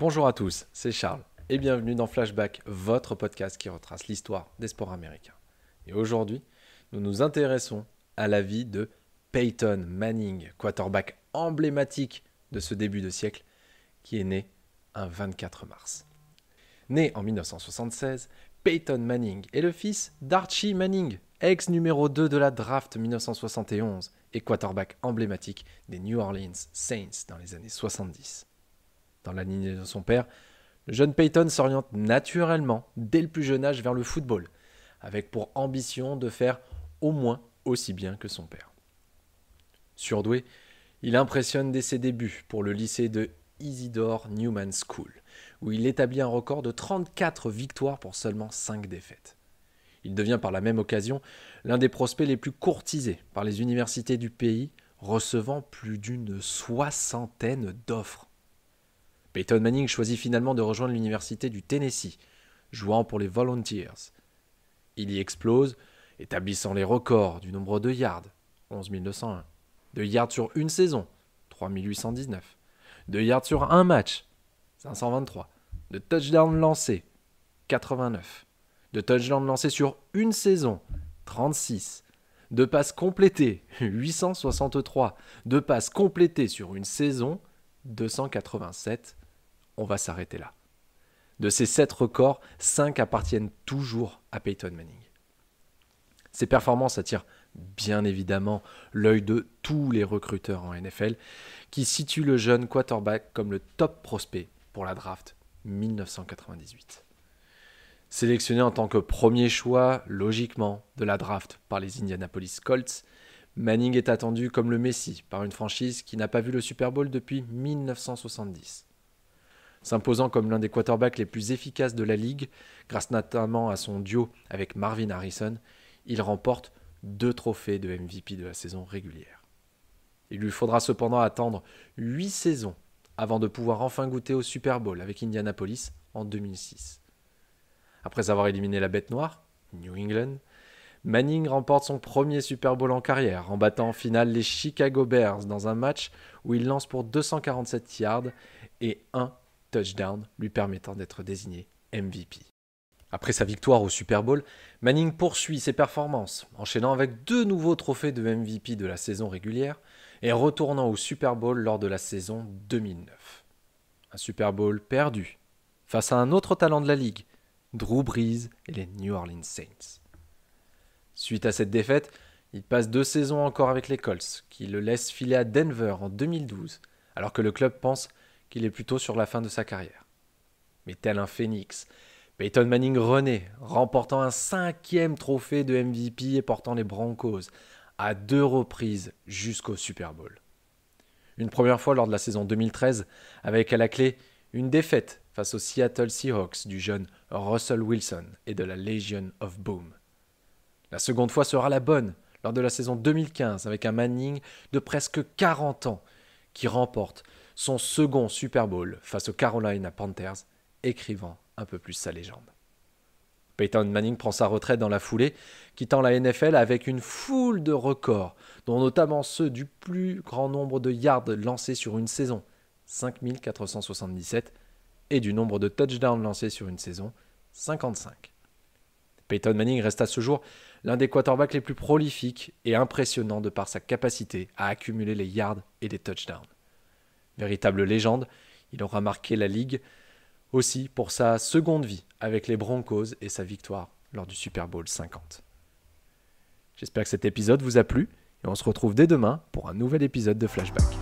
Bonjour à tous, c'est Charles et bienvenue dans Flashback, votre podcast qui retrace l'histoire des sports américains. Et aujourd'hui, nous nous intéressons à la vie de Peyton Manning, quarterback emblématique de ce début de siècle, qui est né un 24 mars. Né en 1976, Peyton Manning est le fils d'Archie Manning, ex numéro 2 de la draft 1971 et quarterback emblématique des New Orleans Saints dans les années 70. Dans la lignée de son père, le jeune Peyton s'oriente naturellement, dès le plus jeune âge, vers le football, avec pour ambition de faire au moins aussi bien que son père. Surdoué, il impressionne dès ses débuts pour le lycée de Isidore Newman School, où il établit un record de 34 victoires pour seulement 5 défaites. Il devient par la même occasion l'un des prospects les plus courtisés par les universités du pays, recevant plus d'une soixantaine d'offres Peyton Manning choisit finalement de rejoindre l'université du Tennessee, jouant pour les Volunteers. Il y explose, établissant les records du nombre de yards, 11 201, de yards sur une saison, 3819, de yards sur un match, 523, de touchdowns lancés, 89, de touchdowns lancés sur une saison, 36, de passes complétées, 863, de passes complétées sur une saison, 287. On va s'arrêter là. De ces 7 records, 5 appartiennent toujours à Peyton Manning. Ses performances attirent bien évidemment l'œil de tous les recruteurs en NFL qui situent le jeune quarterback comme le top prospect pour la draft 1998. Sélectionné en tant que premier choix, logiquement, de la draft par les Indianapolis Colts, Manning est attendu comme le Messi par une franchise qui n'a pas vu le Super Bowl depuis 1970. S'imposant comme l'un des quarterbacks les plus efficaces de la ligue, grâce notamment à son duo avec Marvin Harrison, il remporte deux trophées de MVP de la saison régulière. Il lui faudra cependant attendre huit saisons avant de pouvoir enfin goûter au Super Bowl avec Indianapolis en 2006. Après avoir éliminé la bête noire, New England, Manning remporte son premier Super Bowl en carrière en battant en finale les Chicago Bears dans un match où il lance pour 247 yards et un touchdown lui permettant d'être désigné MVP. Après sa victoire au Super Bowl, Manning poursuit ses performances, enchaînant avec deux nouveaux trophées de MVP de la saison régulière et retournant au Super Bowl lors de la saison 2009. Un Super Bowl perdu face à un autre talent de la ligue, Drew Brees et les New Orleans Saints. Suite à cette défaite, il passe deux saisons encore avec les Colts, qui le laissent filer à Denver en 2012, alors que le club pense qu'il est plutôt sur la fin de sa carrière. Mais tel un phénix, Peyton Manning renaît, remportant un cinquième trophée de MVP et portant les Broncos à deux reprises jusqu'au Super Bowl. Une première fois lors de la saison 2013, avec à la clé une défaite face aux Seattle Seahawks du jeune Russell Wilson et de la Legion of Boom. La seconde fois sera la bonne, lors de la saison 2015, avec un Manning de presque 40 ans, qui remporte son second Super Bowl face aux Carolina Panthers, écrivant un peu plus sa légende. Peyton Manning prend sa retraite dans la foulée, quittant la NFL avec une foule de records, dont notamment ceux du plus grand nombre de yards lancés sur une saison, 5477, et du nombre de touchdowns lancés sur une saison, 55. Peyton Manning reste à ce jour l'un des quarterbacks les plus prolifiques et impressionnants de par sa capacité à accumuler les yards et les touchdowns. Véritable légende, il aura marqué la ligue aussi pour sa seconde vie avec les Broncos et sa victoire lors du Super Bowl 50. J'espère que cet épisode vous a plu et on se retrouve dès demain pour un nouvel épisode de Flashback.